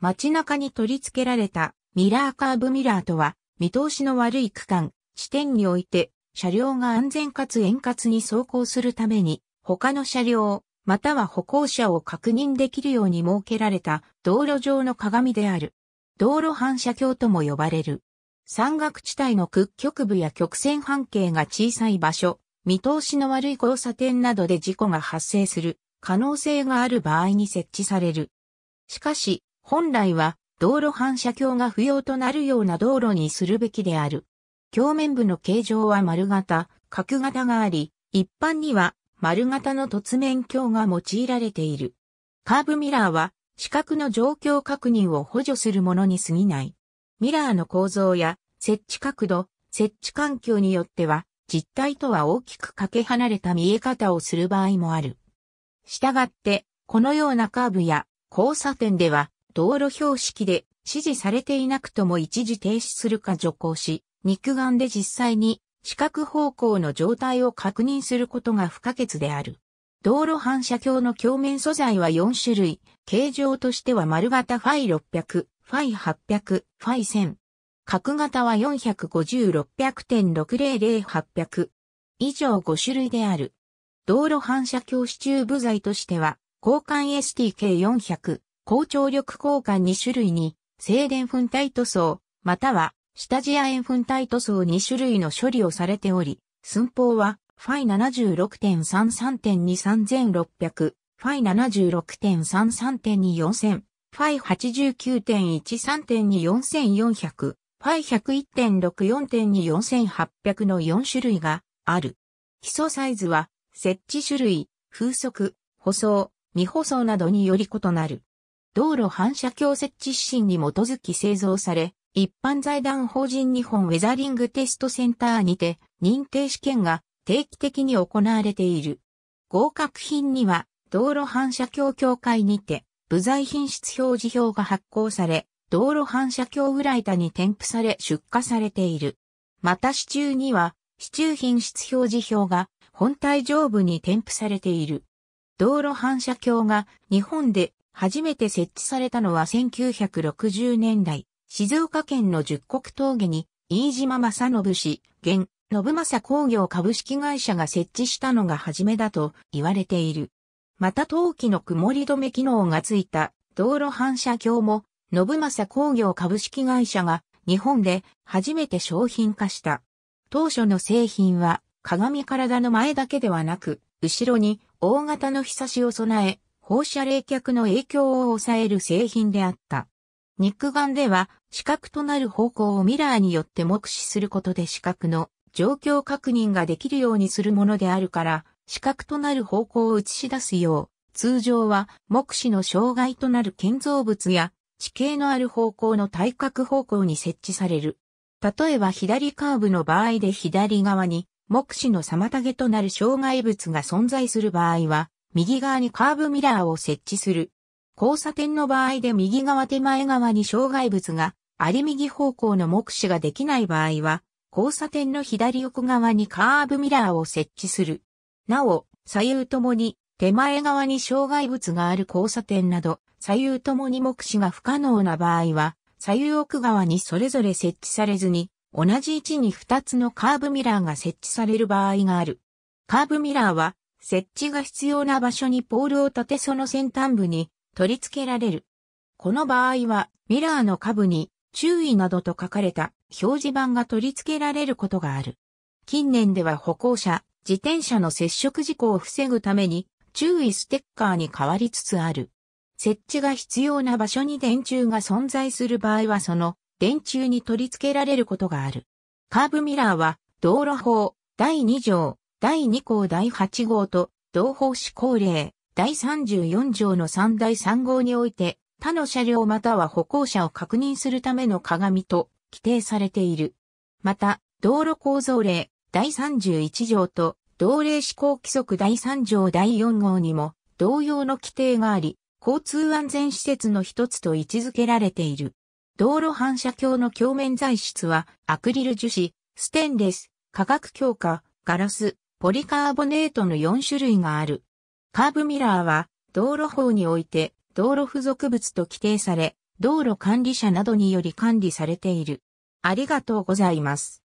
街中に取り付けられたミラーカーブミラーとは、見通しの悪い区間、地点において、車両が安全かつ円滑に走行するために、他の車両、または歩行者を確認できるように設けられた道路上の鏡である。道路反射鏡とも呼ばれる。山岳地帯の屈曲部や曲線半径が小さい場所、見通しの悪い交差点などで事故が発生する可能性がある場合に設置される。しかし、本来は道路反射鏡が不要となるような道路にするべきである。鏡面部の形状は丸型、角型があり、一般には丸型の突面鏡が用いられている。カーブミラーは視覚の状況確認を補助するものに過ぎない。ミラーの構造や設置角度、設置環境によっては実体とは大きくかけ離れた見え方をする場合もある。したがって、このようなカーブや交差点では道路標識で指示されていなくとも一時停止するか徐行し、肉眼で実際に視覚方向の状態を確認することが不可欠である。道路反射鏡の鏡面素材は4種類、形状としては丸型ファイ600、ファイ800、ファイ1000。角型は450-600.600800。以上5種類である。道路反射鏡支柱部材としては、交換 STK400、高張力交換2種類に、静電粉体塗装、または、下地亜塩粉体塗装2種類の処理をされており、寸法は、ファイ76.33.23600、ファイ76.33.24000、ファイ89.13.24400、ファイ101.64.24800の4種類がある。基礎サイズは、設置種類、風速、舗装、未舗装などにより異なる。道路反射鏡設置指針に基づき製造され、一般財団法人日本ウェザリングテストセンターにて認定試験が定期的に行われている。合格品には道路反射鏡協会にて部材品質表示表が発行され、道路反射鏡裏板に添付され出荷されている。また支柱には支柱品質表示表が本体上部に添付されている。道路反射鏡が日本で初めて設置されたのは1960年代、静岡県の十国峠に、飯島正信氏、現、信正工業株式会社が設置したのが初めだと言われている。また陶器の曇り止め機能がついた道路反射鏡も、信正工業株式会社が日本で初めて商品化した。当初の製品は鏡体の前だけではなく、後ろに大型の日差しを備え、放射冷却の影響を抑える製品であった。肉眼では視覚となる方向をミラーによって目視することで視覚の状況確認ができるようにするものであるから、視覚となる方向を映し出すよう、通常は目視の障害となる建造物や地形のある方向の対角方向に設置される。例えば左カーブの場合で左側に目視の妨げとなる障害物が存在する場合は、右側にカーブミラーを設置する。交差点の場合で右側手前側に障害物があり右方向の目視ができない場合は、交差点の左奥側にカーブミラーを設置する。なお、左右ともに手前側に障害物がある交差点など、左右ともに目視が不可能な場合は、左右奥側にそれぞれ設置されずに、同じ位置に2つのカーブミラーが設置される場合がある。カーブミラーは設置が必要な場所にポールを立てその先端部に取り付けられる。この場合はミラーの下部に注意などと書かれた表示板が取り付けられることがある。近年では歩行者、自転車の接触事故を防ぐために注意ステッカーに変わりつつある。設置が必要な場所に電柱が存在する場合はその電柱に取り付けられることがある。カーブミラーは道路法第2条第2項第8号と、同法施行令、第34条の3第3号において、他の車両または歩行者を確認するための鏡と規定されている。また、道路構造令、第31条と、同例施行規則第3条第4号にも、同様の規定があり、交通安全施設の一つと位置づけられている。道路反射鏡の鏡面材質は、アクリル樹脂、ステンレス、化学強化、ガラス、ポリカーボネートの4種類がある。カーブミラーは、道路法において、道路付属物と規定され、道路管理者などにより管理されている。ありがとうございます。